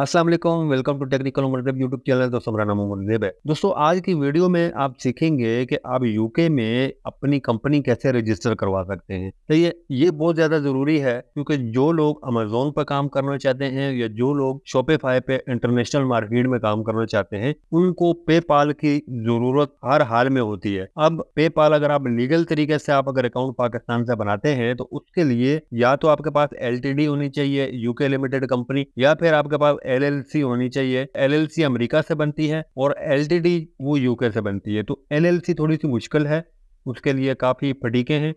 असल welcome to technical YouTube channel दोस्तों मेरा नाम उमरदेव है दोस्तों आज की वीडियो में आप सीखेंगे कि आप यूके में अपनी कंपनी कैसे रजिस्टर करवा सकते हैं तो ये ये बहुत ज़्यादा ज़रूरी है क्योंकि जो लोग अमेजोन पर काम करना चाहते हैं या जो लोग शोपेफाई पे इंटरनेशनल मार्केट में काम करना चाहते हैं उनको पेपाल की ज़रूरत हर हाल में होती है अब पेपाल अगर आप लीगल तरीके से आप अगर अकाउंट पाकिस्तान से बनाते हैं तो उसके लिए या तो आपके पास एल होनी चाहिए यूके लिमिटेड कंपनी या फिर आपके पास एलएलसी होनी चाहिए एलएलसी अमेरिका से बनती है और एलटीडी वो यूके से बनती है तो एलएलसी थोड़ी सी मुश्किल है उसके लिए काफ़ी फटीके हैं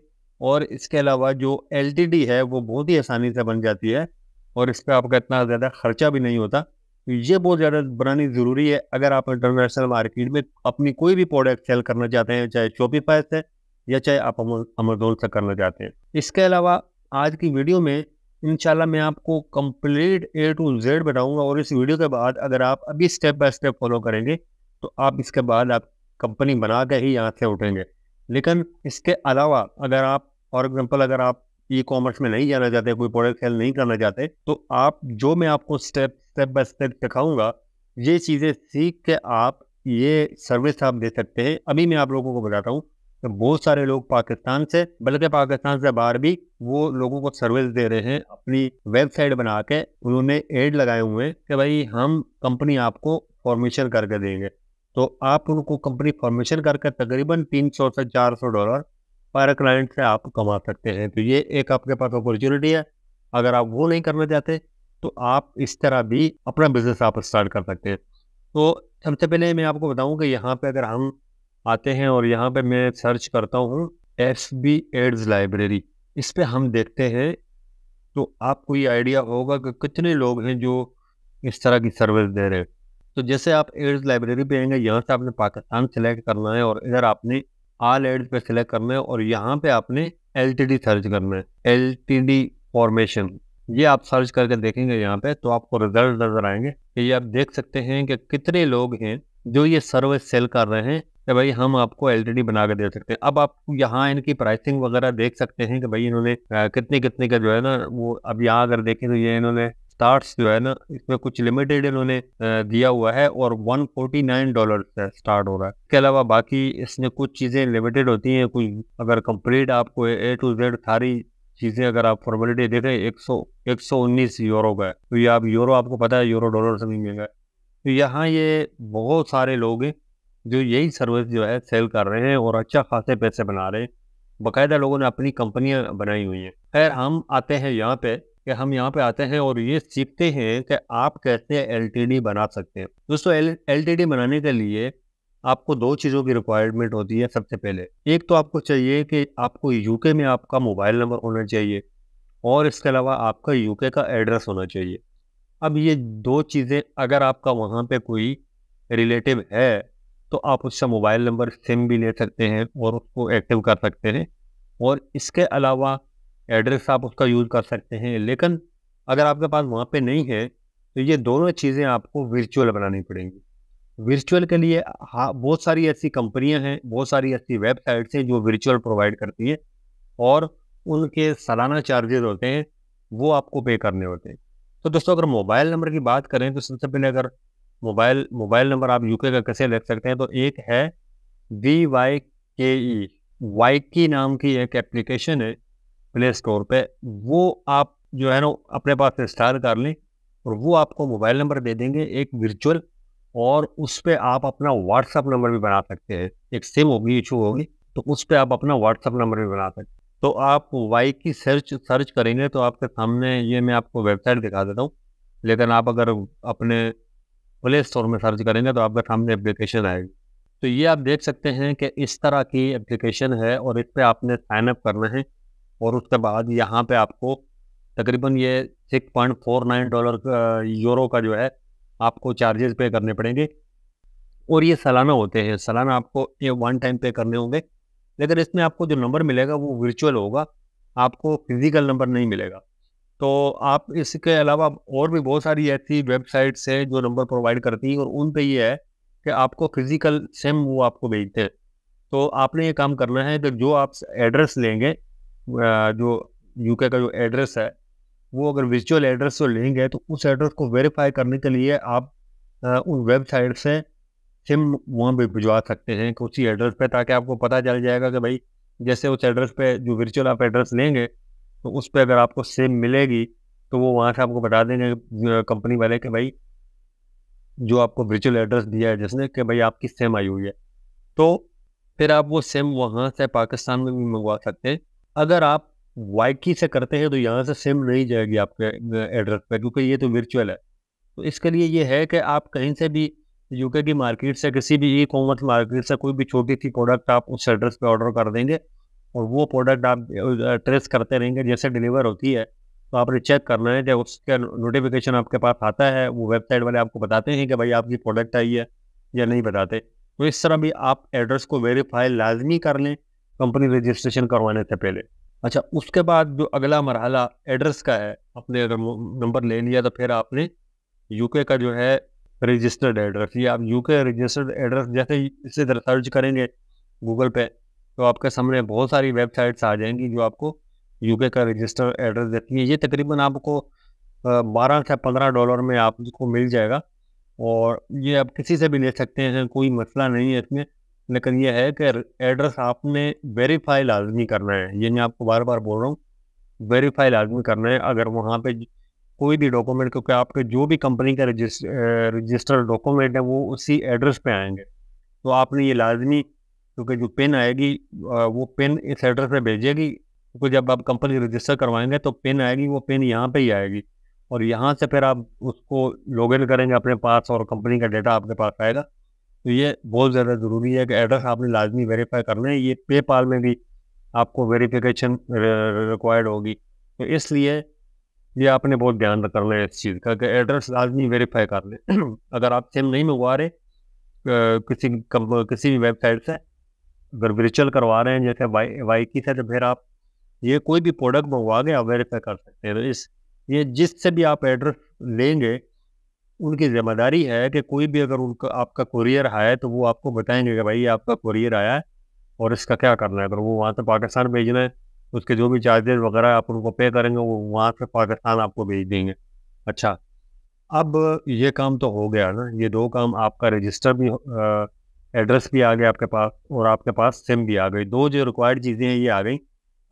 और इसके अलावा जो एलटीडी है वो बहुत ही आसानी से बन जाती है और इस पर आपका इतना ज़्यादा खर्चा भी नहीं होता ये बहुत ज़्यादा बनानी ज़रूरी है अगर आप इंटरनेशनल मार्केट में अपनी कोई भी प्रोडक्ट सेल करना चाहते हैं चाहे शॉपिफाई से या चाहे आप अमेजोन से करना चाहते हैं इसके अलावा आज की वीडियो में इनशाला मैं आपको कंप्लीट ए टू जेड बताऊंगा और इस वीडियो के बाद अगर आप अभी स्टेप बाय स्टेप फॉलो करेंगे तो आप इसके बाद आप कंपनी बना के ही यहाँ से उठेंगे लेकिन इसके अलावा अगर आप फॉर एग्जाम्पल अगर आप ई कॉमर्स में नहीं जाना चाहते कोई प्रोडक्ट सेल नहीं करना चाहते तो आप जो मैं आपको स्टेप स्टेप बाय स्टेप सिखाऊंगा ये चीज़ें सीख के आप ये सर्विस आप दे सकते हैं अभी मैं आप लोगों को बताता हूँ तो बहुत सारे लोग पाकिस्तान से बल्कि पाकिस्तान से बाहर भी वो लोगों को सर्विस दे रहे हैं अपनी वेबसाइट बना के उन्होंने एड लगाए हुए हैं कि भाई हम कंपनी आपको फॉर्मेशन करके देंगे तो आप उनको कंपनी फॉर्मेशन करके तकरीबन तीन सौ से चार सौ डॉलर पर क्लाइंट से आप कमा सकते हैं तो ये एक आपके पास अपॉर्चुनिटी है अगर आप वो नहीं करना चाहते तो आप इस तरह भी अपना बिजनेस आप स्टार्ट कर सकते हैं तो सबसे पहले मैं आपको बताऊं कि यहाँ पे अगर हम आते हैं और यहाँ पे मैं सर्च करता हूँ एफ बी एड्स लाइब्रेरी इस पर हम देखते हैं तो आपको ये आइडिया होगा कि कितने लोग हैं जो इस तरह की सर्विस दे रहे हैं तो जैसे आप एड्स लाइब्रेरी पे आएंगे यहाँ से आपने पाकिस्तान सेलेक्ट करना है और इधर आपने आल एड्स पे सिलेक्ट करना है और यहाँ पे आपने एल सर्च करना है एल फॉर्मेशन ये आप सर्च करके देखेंगे यहाँ पे तो आपको रिजल्ट नजर आएंगे कि ये आप देख सकते हैं कि कितने लोग हैं जो ये सर्विस सेल कर रहे हैं कि भाई हम आपको डी बना के दे सकते हैं अब आप यहाँ इनकी प्राइसिंग वगैरह देख सकते हैं कि भाई इन्होंने कितने कितने का जो है ना वो अब यहाँ अगर देखें तो ये इन्होंने स्टार्ट जो है ना इसमें कुछ लिमिटेड इन्होंने दिया हुआ है और 149 डॉलर से स्टार्ट हो रहा है इसके अलावा बाकी इसमें कुछ चीज़ें लिमिटेड होती हैं कुछ अगर कंप्लीट आपको ए टू जेड सारी चीज़ें अगर आप फॉर्मेलिटी देखें एक सौ एक सौ उन्नीस यूरो का है तो ये आप यूरो आपको पता है यूरो डॉलर से नहीं महंगा है तो यहाँ ये बहुत सारे लोग हैं जो यही सर्विस जो है सेल कर रहे हैं और अच्छा खासे पैसे बना रहे हैं बाकायदा लोगों ने अपनी कंपनियाँ बनाई हुई हैं खैर हम आते हैं यहाँ पे कि हम यहाँ पे आते हैं और ये सीखते हैं कि आप कैसे एल बना सकते हैं दोस्तों एल बनाने के लिए आपको दो चीज़ों की रिक्वायरमेंट होती है सबसे पहले एक तो आपको चाहिए कि आपको यूके में आपका मोबाइल नंबर होना चाहिए और इसके अलावा आपका यूके का एड्रेस होना चाहिए अब ये दो चीज़ें अगर आपका वहाँ पे कोई रिलेटिव है तो आप उसका मोबाइल नंबर सिम भी ले सकते हैं और उसको एक्टिव कर सकते हैं और इसके अलावा एड्रेस आप उसका यूज़ कर सकते हैं लेकिन अगर आपके पास वहाँ पे नहीं है तो ये दोनों चीज़ें आपको वर्चुअल बनानी पड़ेंगी वर्चुअल के लिए हाँ बहुत सारी ऐसी कंपनियां हैं बहुत सारी ऐसी वेबसाइट्स हैं जो वर्चुअल प्रोवाइड करती हैं और उनके सालाना चार्जेज होते हैं वो आपको पे करने होते हैं तो दोस्तों अगर मोबाइल नंबर की बात करें तो सबसे पहले अगर मोबाइल मोबाइल नंबर आप यूके का कैसे ले सकते हैं तो एक है वी वाई के ई वाइकी नाम की एक एप्लीकेशन है प्ले स्टोर पे वो आप जो है ना अपने पास इंस्टॉल कर लें और वो आपको मोबाइल नंबर दे देंगे एक वर्चुअल और उस पर आप अपना व्हाट्सअप नंबर भी बना सकते हैं एक सिम होगी इशू होगी तो उस पर आप अपना व्हाट्सअप नंबर भी बना सकते तो आप वाई की सर्च सर्च करेंगे तो आपके सामने ये मैं आपको वेबसाइट दिखा देता हूँ लेकिन आप अगर अपने प्ले स्टोर में सर्च करेंगे तो आपके सामने एप्लीकेशन आएगी तो ये आप देख सकते हैं कि इस तरह की एप्लीकेशन है और इस पर आपने साइनअप करना है और उसके बाद यहाँ पे आपको तकरीबन ये six point four nine dollar euro का जो है आपको चार्जेस पे करने पड़ेंगे और ये सालाना होते हैं सालाना आपको ये वन टाइम पे करने होंगे लेकिन इसमें आपको जो नंबर मिलेगा वो वर्चुअल होगा आपको फिज़िकल नंबर नहीं मिलेगा तो आप इसके अलावा और भी बहुत सारी ऐसी वेबसाइट्स हैं जो नंबर प्रोवाइड करती हैं और उन पर ये है कि आपको फिज़िकल सेम वो आपको भेजते हैं तो आपने ये काम करना है कि जो आप एड्रेस लेंगे जो यूके का जो एड्रेस है वो अगर विजुअल एड्रेस को लेंगे तो उस एड्रेस को वेरीफाई करने के लिए आप उन वेबसाइट से सिम वहाँ पर भिजवा सकते हैं कि उसी एड्रेस पे ताकि आपको पता चल जाएगा कि भाई जैसे उस एड्रेस पे जो वर्चुअल आप एड्रेस लेंगे तो उस पर अगर आपको सिम मिलेगी तो वो वहाँ से आपको बता देंगे कंपनी वाले कि भाई जो आपको वर्चुअल एड्रेस दिया है जिसने कि भाई आपकी सिम आई हुई है तो फिर आप वो सिम वहाँ से पाकिस्तान में भी मंगवा सकते हैं अगर आप वाई की से करते हैं तो यहाँ से सिम नहीं जाएगी आपके एड्रेस पर क्योंकि ये तो वर्चुअल है तो इसके लिए ये है कि आप कहीं से भी यूके की मार्केट से किसी भी ई कॉमर्स मार्केट से कोई भी छोटी सी प्रोडक्ट आप उस एड्रेस पे ऑर्डर कर देंगे और वो प्रोडक्ट आप ट्रेस करते रहेंगे जैसे डिलीवर होती है तो आपने चेक करना है कि उसका नोटिफिकेशन आपके पास आता है वो वेबसाइट वाले आपको बताते हैं कि भाई आपकी प्रोडक्ट आई है या नहीं बताते तो इस तरह भी आप एड्रेस को वेरीफाई लाजमी कर लें कंपनी रजिस्ट्रेशन करवाने से पहले अच्छा उसके बाद जो अगला मरहला एड्रेस का है आपने अगर नंबर ले लिया तो फिर आपने यूके का जो है रजिस्टर्ड एड्रेस ये आप यूके रजिस्टर्ड एड्रेस जैसे इसे तरह सर्च करेंगे गूगल पे तो आपके सामने बहुत सारी वेबसाइट्स आ जाएंगी जो आपको यूके का रजिस्टर्ड एड्रेस देती है ये तकरीबन आपको बारह से पंद्रह डॉलर में आपको मिल जाएगा और ये आप किसी से भी ले सकते हैं कोई मसला नहीं है इसमें लेकिन ये है कि एड्रेस आपने वेरीफाई लाजमी करना है ये मैं आपको बार बार बोल रहा हूँ वेरीफाई लाजमी करना है अगर वहाँ पे कोई भी डॉक्यूमेंट क्योंकि आपके जो भी कंपनी का रजिस्टर डॉक्यूमेंट है वो उसी एड्रेस पे आएंगे तो आपने ये लाजमी क्योंकि जो पिन आएगी वो पिन इस एड्रेस पर भेजेगी क्योंकि जब आप कंपनी रजिस्टर करवाएंगे तो पिन आएगी वो पिन यहाँ पे ही आएगी और यहाँ से फिर आप उसको लॉग इन करेंगे अपने पास और कंपनी का डेटा आपके पास आएगा तो ये बहुत ज़्यादा ज़रूरी है कि एड्रेस आपने लाजमी वेरीफाई करना है ये पेपाल में भी आपको वेरीफिकेशन रिक्वायर्ड होगी तो इसलिए ये आपने बहुत ध्यान रखना है इस चीज़ का कि एड्रेस लाजमी वेरीफाई कर लें अगर आप सिम नहीं मंगवा रहे किसी कम, किसी भी वेबसाइट से अगर वर्चुअल करवा रहे हैं जैसे वाई वाई की से तो फिर आप ये कोई भी प्रोडक्ट मंगवा के आप वेरीफाई कर सकते हैं तो इस ये जिससे भी आप एड्रेस लेंगे उनकी जिम्मेदारी है कि कोई भी अगर उनका आपका कुरियर आया तो वो आपको बताएंगे कि भाई आपका कुरियर आया है और इसका क्या करना है अगर वो वहाँ से पाकिस्तान भेजना है उसके जो भी चार्जेज वगैरह आप उनको पे करेंगे वो वहाँ से पाकिस्तान आपको भेज देंगे अच्छा अब ये काम तो हो गया ना ये दो काम आपका रजिस्टर भी एड्रेस भी आ गया आपके पास और आपके पास सिम भी आ गई दो जो रिक्वायर्ड चीज़ें हैं ये आ गई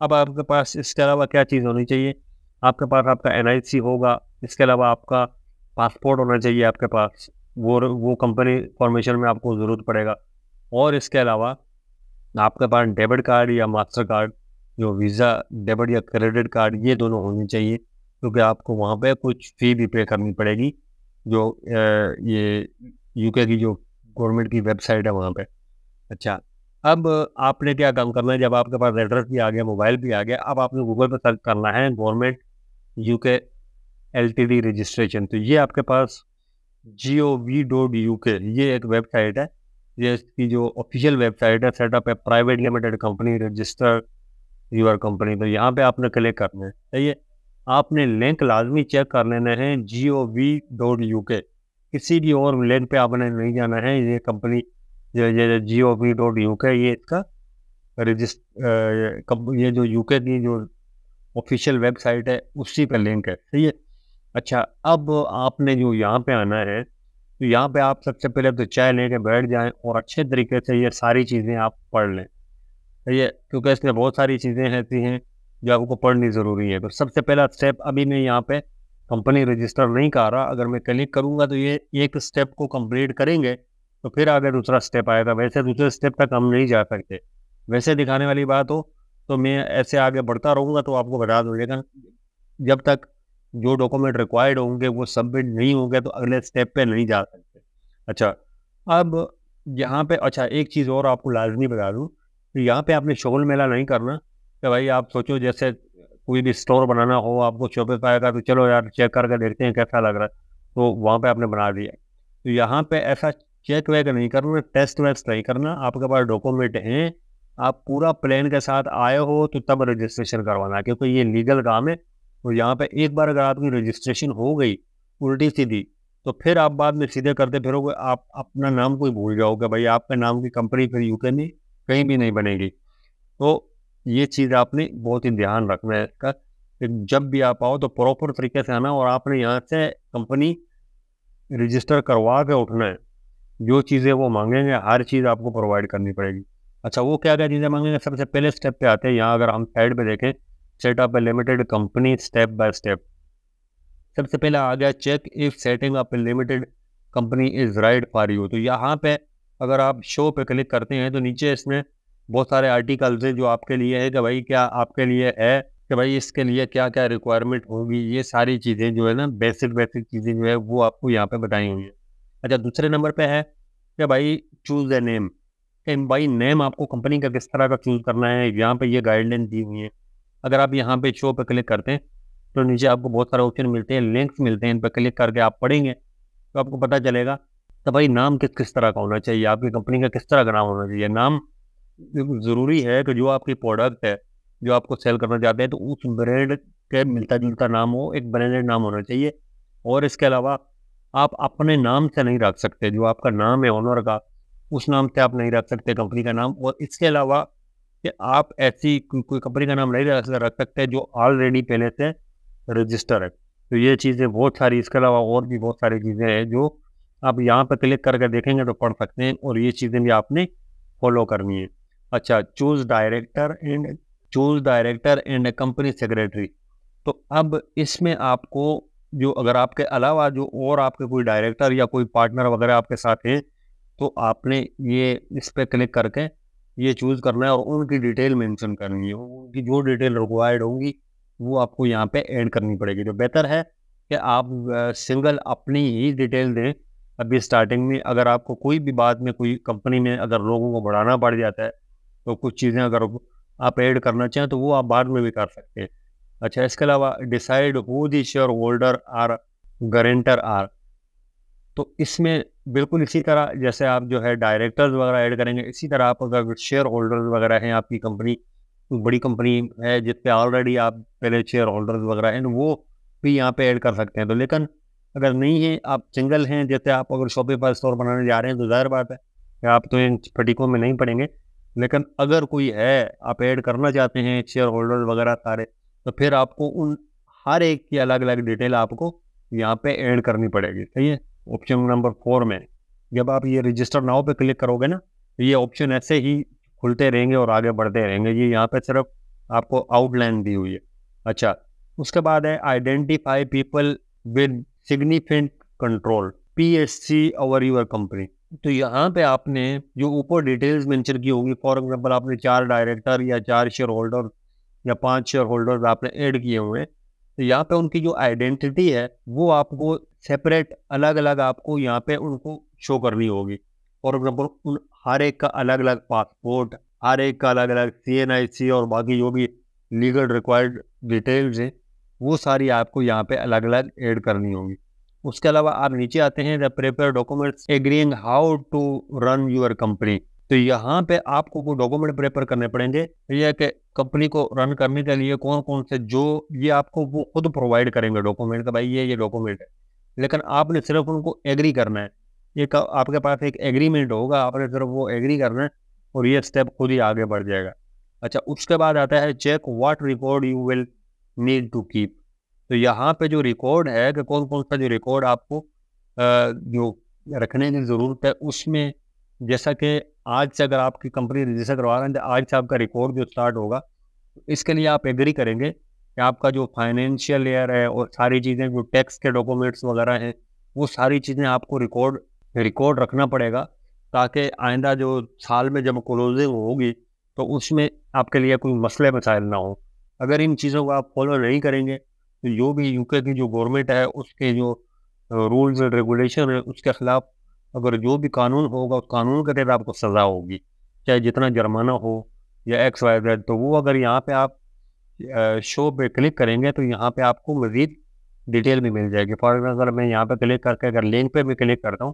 अब आपके पास इसके अलावा क्या चीज़ होनी चाहिए आपके पास आपका एन होगा इसके अलावा आपका पासपोर्ट होना चाहिए आपके पास वो वो कंपनी फॉर्मेशन में आपको ज़रूरत पड़ेगा और इसके अलावा आपके पास डेबिट कार्ड या मास्टर कार्ड जो वीज़ा डेबिट या क्रेडिट कार्ड ये दोनों होने चाहिए क्योंकि आपको वहाँ पे कुछ फ़ी भी पे करनी पड़ेगी जो ये यूके की जो गवर्नमेंट की वेबसाइट है वहाँ पे अच्छा अब आपने क्या काम करना है जब आपके पास एड्रेस भी आ गया मोबाइल भी आ गया अब आपने गूगल पर सर्च करना है गवर्नमेंट यूके एल रजिस्ट्रेशन तो ये आपके पास G O V dot U K ये एक वेबसाइट है ये इसकी जो ऑफिशियल वेबसाइट है सेटअप है private limited company register your company तो यहाँ पे आपने क्लिक करना है सही है आपने लिंक लाजमी चेक कर लेना है G O V dot U K किसी भी और लिंक पे आपने नहीं जाना है ये कंपनी जो ये G O V dot U K ये इसका रजिस्ट ये जो यूके की जो ऑफिशियल वेबसाइट है उसी पर लिंक है सही है अच्छा अब आपने जो यहाँ पे आना है तो यहाँ पे आप सबसे पहले तो चाय लेके बैठ जाएं और अच्छे तरीके से ये सारी चीज़ें आप पढ़ लें है क्योंकि इसमें बहुत सारी चीज़ें ऐसी हैं जो आपको पढ़नी ज़रूरी है तो सबसे पहला स्टेप अभी मैं यहाँ पे कंपनी रजिस्टर नहीं कर रहा अगर मैं क्लिक करूँगा तो ये एक स्टेप को कंप्लीट करेंगे तो फिर आगे दूसरा स्टेप आएगा वैसे दूसरे स्टेप तक हम नहीं जा सकते वैसे दिखाने वाली बात हो तो मैं ऐसे आगे बढ़ता रहूँगा तो आपको बता लेकिन जब तक जो डॉक्यूमेंट रिक्वायर्ड होंगे वो सबमिट नहीं होंगे तो अगले स्टेप पे नहीं जा सकते अच्छा अब यहाँ पे अच्छा एक चीज़ और आपको लाजमी बता दूँ तो यहाँ पे आपने शोल मेला नहीं करना कि भाई आप सोचो जैसे कोई भी स्टोर बनाना हो आपको शोपिफाई का तो चलो यार चेक करके देखते हैं कैसा लग रहा है तो वहाँ पे आपने बना दिया तो यहाँ पे ऐसा चेक वेक नहीं करना टेस्ट वेस्ट नहीं करना आपके पास डॉक्यूमेंट हैं आप पूरा प्लान के साथ आए हो तो तब रजिस्ट्रेशन करवाना क्योंकि ये लीगल काम है और यहाँ पे एक बार अगर आपकी रजिस्ट्रेशन हो गई उल्टी सीधी तो फिर आप बाद में सीधे करते फिरोगे आप अपना नाम कोई भूल जाओगे भाई आपके नाम की कंपनी फिर यूके में कहीं भी नहीं बनेगी तो ये चीज़ आपने बहुत ही ध्यान रखना है इसका जब भी आप आओ तो प्रॉपर तरीके से आना और आपने यहाँ से कंपनी रजिस्टर करवा के उठना है जो चीज़ें वो मांगेंगे हर चीज़ आपको प्रोवाइड करनी पड़ेगी अच्छा वो क्या क्या चीज़ें मांगेंगे सबसे पहले स्टेप पे आते हैं यहाँ अगर हम साइड पे देखें set up a limited company step by step सबसे पहले आ गया check if setting up limited company is right for you तो यहाँ पे अगर आप शो पे क्लिक करते हैं तो नीचे इसमें बहुत सारे आर्टिकल्स हैं जो आपके लिए है कि भाई क्या आपके लिए है कि भाई इसके लिए क्या क्या रिक्वायरमेंट होगी ये सारी चीज़ें जो है ना बेसिक बेसिक चीज़ें जो है वो आपको यहाँ पे बताई हुई है अच्छा दूसरे नंबर पे है कि भाई चूज़ ए नेम कि भाई नेम आपको कंपनी का किस तरह का चूज़ करना है यहाँ पे ये गाइडलाइन दी हुई है अगर आप यहाँ पे शो पर क्लिक करते हैं तो नीचे आपको बहुत सारे ऑप्शन मिलते हैं लिंक्स मिलते हैं इन पर क्लिक करके आप पढ़ेंगे तो आपको पता चलेगा तो भाई नाम किस किस तरह का होना चाहिए आपकी कंपनी का किस तरह का नाम होना चाहिए नाम ज़रूरी है कि जो आपकी प्रोडक्ट है जो आपको सेल करना चाहते हैं तो उस ब्रांड के मिलता जुलता नाम हो एक ब्रांडेड नाम होना चाहिए और इसके अलावा आप अपने नाम से नहीं रख सकते जो आपका नाम है ऑनर का उस नाम से आप नहीं रख सकते कंपनी का नाम और इसके अलावा कि आप ऐसी को, कोई कंपनी का नाम नहीं रख सकते जो ऑलरेडी पहले से रजिस्टर है तो ये चीज़ें बहुत सारी इसके अलावा और भी बहुत सारी चीज़ें हैं जो आप यहाँ पर क्लिक करके देखेंगे तो पढ़ सकते हैं और ये चीज़ें भी आपने फॉलो करनी है अच्छा choose director and choose director and company secretary तो अब इसमें आपको जो अगर आपके अलावा जो और आपके कोई डायरेक्टर या कोई पार्टनर वगैरह आपके साथ हैं तो आपने ये इस पर क्लिक करके ये चूज करना है और उनकी डिटेल मेंशन करनी है उनकी जो डिटेल रिक्वायर्ड होंगी वो आपको यहाँ पे ऐड करनी पड़ेगी तो बेहतर है कि आप सिंगल अपनी ही डिटेल दें अभी स्टार्टिंग में अगर आपको कोई भी बात में कोई कंपनी में अगर लोगों को बढ़ाना पड़ जाता है तो कुछ चीज़ें अगर आप ऐड करना चाहें तो वो आप बाद में भी कर सकते हैं अच्छा इसके अलावा decide who the shareholder are guarantor are तो इसमें बिल्कुल इसी तरह जैसे आप जो है डायरेक्टर्स वगैरह ऐड करेंगे इसी तरह आप अगर शेयर होल्डर्स वगैरह हैं आपकी कंपनी बड़ी कंपनी है जिसपे ऑलरेडी आप पहले शेयर होल्डर्स वगैरह हैं वो भी यहाँ पे ऐड कर सकते हैं तो लेकिन अगर नहीं है आप सिंगल हैं जैसे आप अगर शॉपिंग पर स्टोर बनाने जा रहे हैं तो जाहिर बात है कि आप तो इन फटीकों में नहीं पड़ेंगे लेकिन अगर कोई है आप ऐड करना चाहते हैं शेयर होल्डर वगैरह सारे तो फिर आपको उन हर एक की अलग अलग डिटेल आपको यहाँ पे ऐड करनी पड़ेगी सही है ऑप्शन नंबर फोर में जब आप ये रजिस्टर नाव पे क्लिक करोगे ना तो ये ऑप्शन ऐसे ही खुलते रहेंगे और आगे बढ़ते रहेंगे ये यहाँ पे सिर्फ आपको आउटलाइन दी हुई है अच्छा उसके बाद है identify people with significant control P S C over your company तो यहाँ पे आपने जो ऊपर डिटेल्स मेंशन की होगी फॉर एग्जांपल आपने चार डायरेक्टर या चार शेयर होल्डर या पांच शेयर होल्डर आपने ऐड किए हुए हैं तो यहाँ पे उनकी जो आइडेंटिटी है वो आपको सेपरेट अलग अलग आपको यहाँ पे उनको शो करनी होगी फॉर एग्जाम्पल उन हर एक का अलग अलग पासपोर्ट हर एक का अलग अलग सी और बाकी जो भी लीगल रिक्वायर्ड डिटेल्स हैं वो सारी आपको यहाँ पे अलग अलग ऐड करनी होगी उसके अलावा आप नीचे आते हैं the prepare documents agreeing how to run your company तो यहाँ पे आपको वो डॉक्यूमेंट प्रेपर करने पड़ेंगे ये कि कंपनी को रन करने के लिए कौन कौन से जो ये आपको वो खुद प्रोवाइड करेंगे डॉक्यूमेंट का भाई ये ये डॉक्यूमेंट है लेकिन आपने सिर्फ उनको एग्री करना है ये आपके पास एक एग्रीमेंट होगा आपने सिर्फ वो एग्री करना है और ये स्टेप खुद ही आगे बढ़ जाएगा अच्छा उसके बाद आता है check what record you will need to keep तो यहाँ पे जो रिकॉर्ड है कि कौन कौन सा जो रिकॉर्ड आपको जो रखने की ज़रूरत है उसमें जैसा कि आज से अगर आपकी कंपनी रजिस्टर करवा रहे हैं तो आज से आपका रिकॉर्ड जो स्टार्ट होगा इसके लिए आप एग्री करेंगे कि आपका जो फाइनेंशियल ईयर है और सारी चीज़ें जो टैक्स के डॉक्यूमेंट्स वगैरह हैं वो सारी चीज़ें आपको रिकॉर्ड रिकॉर्ड रखना पड़ेगा ताकि आइंदा जो साल में जब क्लोजिंग होगी तो उसमें आपके लिए कोई मसले मसाइल ना हो अगर इन चीज़ों को आप फॉलो नहीं करेंगे तो जो भी यूके की जो गवर्नमेंट है उसके जो रूल्स एंड रेगुलेशन है उसके ख़िलाफ़ अगर जो भी कानून होगा उस कानून के तहत आपको सज़ा होगी चाहे जितना जुर्माना हो या एक्स वाई जेड तो वो अगर यहाँ पे आप शो पे क्लिक करेंगे तो यहाँ पे आपको मज़ीद डिटेल भी मिल जाएगी फॉर एग्जाम्पल मैं यहाँ पे क्लिक करके अगर लिंक पे भी क्लिक करता हूँ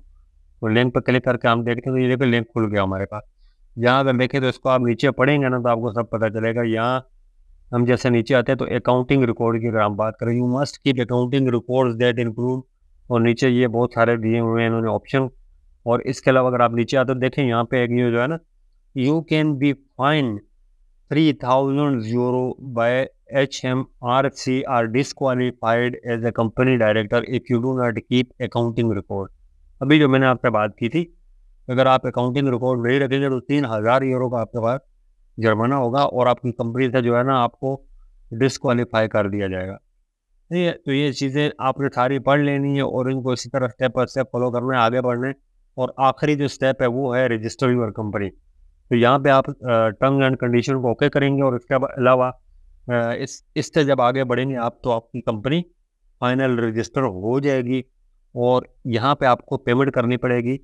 तो लिंक पे क्लिक करके हम देखते हैं तो ये देखो लिंक खुल गया हमारे पास यहाँ अगर देखें तो इसको आप नीचे पढ़ेंगे ना तो आपको सब पता चलेगा यहाँ हम जैसे नीचे आते हैं तो अकाउंटिंग रिकॉर्ड की अगर हम बात करें you must keep accounting records that include और नीचे ये बहुत सारे दिए हुए हैं इन्होंने ऑप्शन और इसके अलावा अगर आप नीचे आते हो देखें यहाँ पे एक न्यूज है ना you can be fined three thousand euro by H M R C or disqualified as a company director if you do not keep accounting record अभी जो मैंने आपसे बात की थी अगर आप अकाउंटिंग रिकॉर्ड नहीं रखेंगे तो तीन हज़ार यूरो का आपके पास जुर्माना होगा और आपकी कंपनी से जो है ना आपको डिसक्वालीफाई कर दिया जाएगा ठीक है तो ये चीज़ें आपने सारी पढ़ लेनी है और इनको इसी तरह स्टेप बाई स्टेप फॉलो करना है आगे बढ़ना है और आखिरी जो स्टेप है वो है रजिस्टर यूर कंपनी तो यहाँ पे आप टर्म एंड कंडीशन को ओके करेंगे और इसके अलावा इस इससे जब आगे बढ़ेंगे आप तो आपकी कंपनी फाइनल रजिस्टर हो जाएगी और यहाँ पे आपको पेमेंट करनी पड़ेगी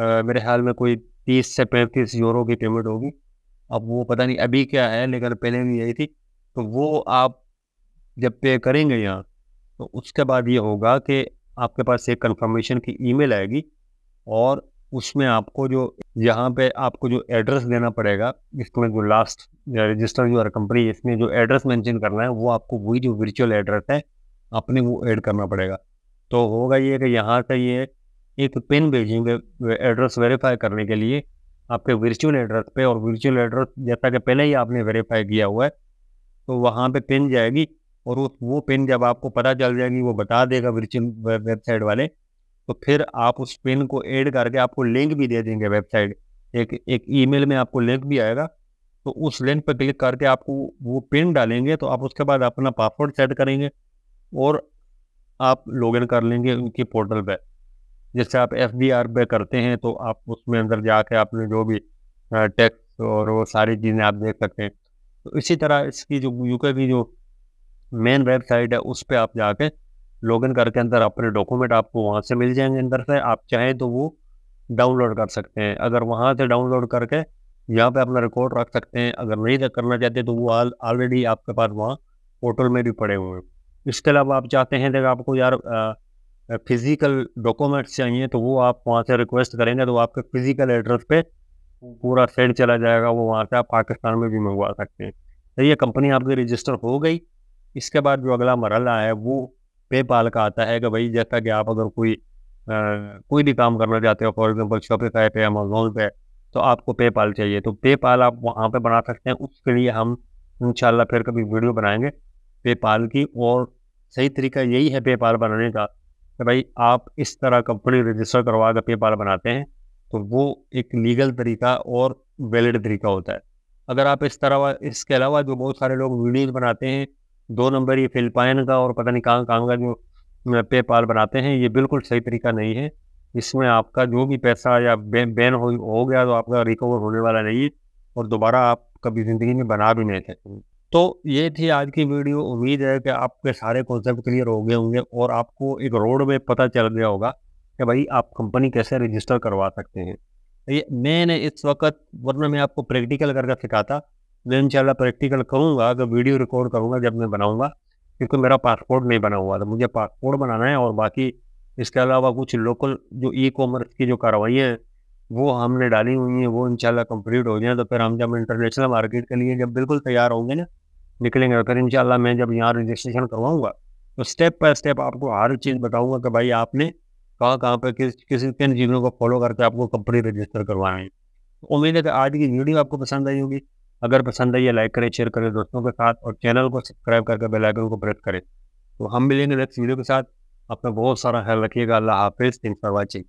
आ, मेरे ख्याल में कोई तीस से पैंतीस यूरो की पेमेंट होगी अब वो पता नहीं अभी क्या है लेकिन पहले भी यही थी तो वो आप जब पे करेंगे यहाँ तो उसके बाद ये होगा कि आपके पास एक कंफर्मेशन की ईमेल आएगी और उसमें आपको जो यहाँ पे आपको जो एड्रेस देना पड़ेगा इसमें जो लास्ट रजिस्टर जो कंपनी इसमें जो एड्रेस मेंशन करना है वो आपको वही जो वर्चुअल एड्रेस है आपने वो ऐड करना पड़ेगा तो होगा ये कि यहाँ से ये एक पिन भेजेंगे एड्रेस वेरीफाई करने के लिए आपके वर्चुअल एड्रेस पे और वर्चुअल एड्रेस जैसा कि पहले ही आपने वेरीफाई किया हुआ है तो वहाँ पर पिन जाएगी और वो पिन जब आपको पता चल जाएगी वो बता देगा वर्चुअल वेबसाइट वाले तो फिर आप उस पिन को ऐड करके आपको लिंक भी दे देंगे वेबसाइट एक एक ईमेल में आपको लिंक भी आएगा तो उस लिंक पर क्लिक करके आपको वो पिन डालेंगे तो आप उसके बाद अपना पासवर्ड सेट करेंगे और आप लॉग इन कर लेंगे उनकी पोर्टल पर जैसे आप एफ बी आर पे करते हैं तो आप उसमें अंदर जाके आपने जो भी टैक्स और वो सारी चीज़ें आप देख सकते हैं तो इसी तरह इसकी जो यूके की जो मेन वेबसाइट है उस पर आप जाके लॉग इन करके अंदर अपने डॉक्यूमेंट आपको वहाँ से मिल जाएंगे अंदर से आप चाहें तो वो डाउनलोड कर सकते हैं अगर वहाँ से डाउनलोड करके यहाँ पे अपना रिकॉर्ड रख सकते हैं अगर नहीं करना चाहते तो वो ऑलरेडी आपके पास वहाँ पोर्टल में भी पड़े हुए हैं इसके अलावा आप चाहते हैं अगर आपको यार फिज़िकल डॉक्यूमेंट्स चाहिए तो वो आप वहाँ से रिक्वेस्ट करेंगे तो आपके फिज़िकल एड्रेस पे पूरा सेट चला जाएगा वो वहाँ से आप पाकिस्तान में भी मंगवा सकते हैं तो ये कंपनी आपकी रजिस्टर हो गई इसके बाद जो अगला मरहला है वो पेपाल का आता है कि भाई जैसा कि आप अगर कोई आ, कोई भी काम करना चाहते हो फॉर एग्जाम्पल शॉपिफाई पे अमेजोन पे तो आपको पेपाल चाहिए तो पेपाल आप वहाँ पे बना सकते हैं उसके लिए हम इन फिर कभी वीडियो बनाएंगे पेपाल की और सही तरीका यही है पेपाल बनाने का कि भाई आप इस तरह कंपनी रजिस्टर करवा कर पेपाल बनाते हैं तो वो एक लीगल तरीका और वैलिड तरीका होता है अगर आप इस तरह इसके अलावा जो बहुत सारे लोग वीडियोज़ बनाते हैं दो नंबर ये फिलिपाइन का और पता नहीं कहाँ कहाँ का जो पेपाल बनाते हैं ये बिल्कुल सही तरीका नहीं है इसमें आपका जो भी पैसा या बैन हो, हो गया तो आपका रिकवर होने वाला नहीं और दोबारा आप कभी ज़िंदगी में बना भी नहीं सकते तो ये थी आज की वीडियो उम्मीद है कि आपके सारे कॉन्सेप्ट क्लियर हो गए होंगे और आपको एक रोड में पता चल गया होगा कि भाई आप कंपनी कैसे रजिस्टर करवा सकते हैं ये मैंने इस वक्त वरना मैं आपको प्रैक्टिकल करके सिखाता मैं इंशाल्लाह प्रैक्टिकल करूँगा अगर वीडियो रिकॉर्ड करूँगा जब मैं बनाऊँगा क्योंकि मेरा पासपोर्ट नहीं बना हुआ था तो मुझे पासपोर्ट बनाना है और बाकी इसके अलावा कुछ लोकल जो ई कॉमर्स की जो कार्रवाई है वो हमने डाली हुई हैं वो इंशाल्लाह कंप्लीट हो जाए तो फिर हम जब इंटरनेशनल मार्केट के लिए जब बिल्कुल तैयार होंगे ना निकलेंगे तो फिर इंशाल्लाह मैं जब यहाँ रजिस्ट्रेशन करवाऊँगा तो स्टेप बाय स्टेप आपको हर चीज़ बताऊँगा कि भाई आपने कहाँ कहाँ पर किस किस किन चीज़ों को फॉलो करके आपको कंपनी रजिस्टर करवाना है उम्मीद है कि आज की वीडियो आपको पसंद आई होगी अगर पसंद आई लाइक करें शेयर करें दोस्तों के साथ और चैनल को सब्सक्राइब करके बेलाइकन को प्रेस करें तो हम मिलेंगे नेक्स्ट वीडियो के साथ अपना बहुत सारा ख्याल रखिएगा अल्लाह हाफिज़ थैंक्स फॉर वॉचिंग